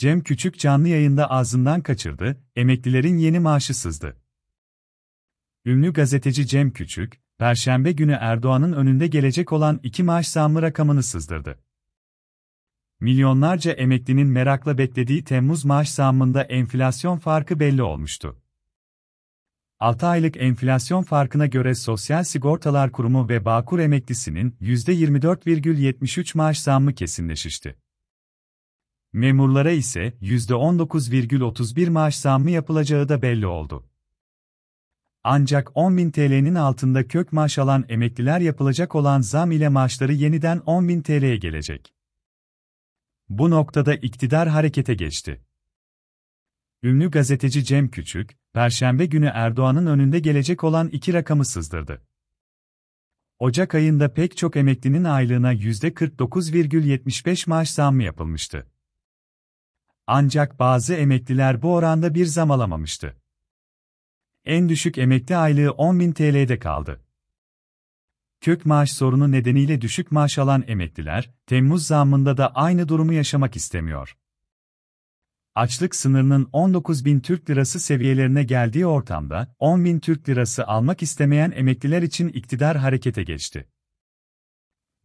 Cem Küçük canlı yayında ağzından kaçırdı, emeklilerin yeni maaşı sızdı. Ünlü gazeteci Cem Küçük, Perşembe günü Erdoğan'ın önünde gelecek olan iki maaş zammı rakamını sızdırdı. Milyonlarca emeklinin merakla beklediği Temmuz maaş zammında enflasyon farkı belli olmuştu. 6 aylık enflasyon farkına göre Sosyal Sigortalar Kurumu ve Bağkur emeklisinin %24,73 maaş zammı kesinleşişti. Memurlara ise %19,31 maaş zammı yapılacağı da belli oldu. Ancak 10.000 TL'nin altında kök maaş alan emekliler yapılacak olan zam ile maaşları yeniden 10.000 TL'ye gelecek. Bu noktada iktidar harekete geçti. Ünlü gazeteci Cem Küçük, Perşembe günü Erdoğan'ın önünde gelecek olan iki rakamı sızdırdı. Ocak ayında pek çok emeklinin aylığına %49,75 maaş zammı yapılmıştı. Ancak bazı emekliler bu oranda bir zam alamamıştı. En düşük emekli aylığı 10.000 TL'de kaldı. Kök maaş sorunu nedeniyle düşük maaş alan emekliler, Temmuz zammında da aynı durumu yaşamak istemiyor. Açlık sınırının 19.000 Türk Lirası seviyelerine geldiği ortamda, 10.000 Türk Lirası almak istemeyen emekliler için iktidar harekete geçti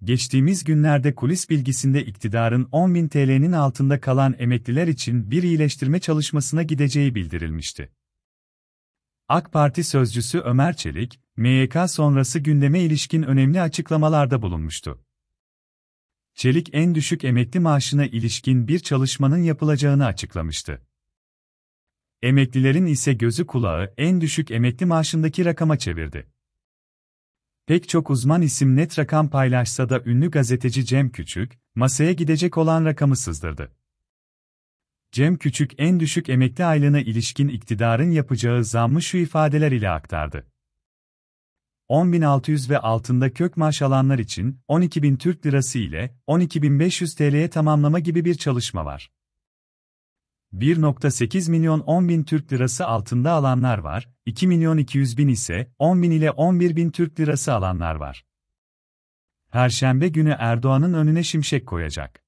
geçtiğimiz günlerde kulis bilgisinde iktidarın 10.000 TL'nin altında kalan emekliler için bir iyileştirme çalışmasına gideceği bildirilmişti. AK Parti sözcüsü Ömer Çelik, MYK sonrası gündeme ilişkin önemli açıklamalarda bulunmuştu. Çelik en düşük emekli maaşına ilişkin bir çalışmanın yapılacağını açıklamıştı. Emeklilerin ise gözü kulağı en düşük emekli maaşındaki rakama çevirdi. Pek çok uzman isim net rakam paylaşsa da ünlü gazeteci Cem Küçük, masaya gidecek olan rakamı sızdırdı. Cem Küçük en düşük emekli aylığına ilişkin iktidarın yapacağı zammı şu ifadeler ile aktardı. 10.600 ve altında kök maaş alanlar için 12.000 Türk Lirası ile 12.500 TL'ye tamamlama gibi bir çalışma var. 1.8 milyon 10 bin Türk lirası altında alanlar var, 2 milyon 200 bin ise 10 bin ile 11 bin Türk lirası alanlar var. Perşembe günü Erdoğan'ın önüne şimşek koyacak.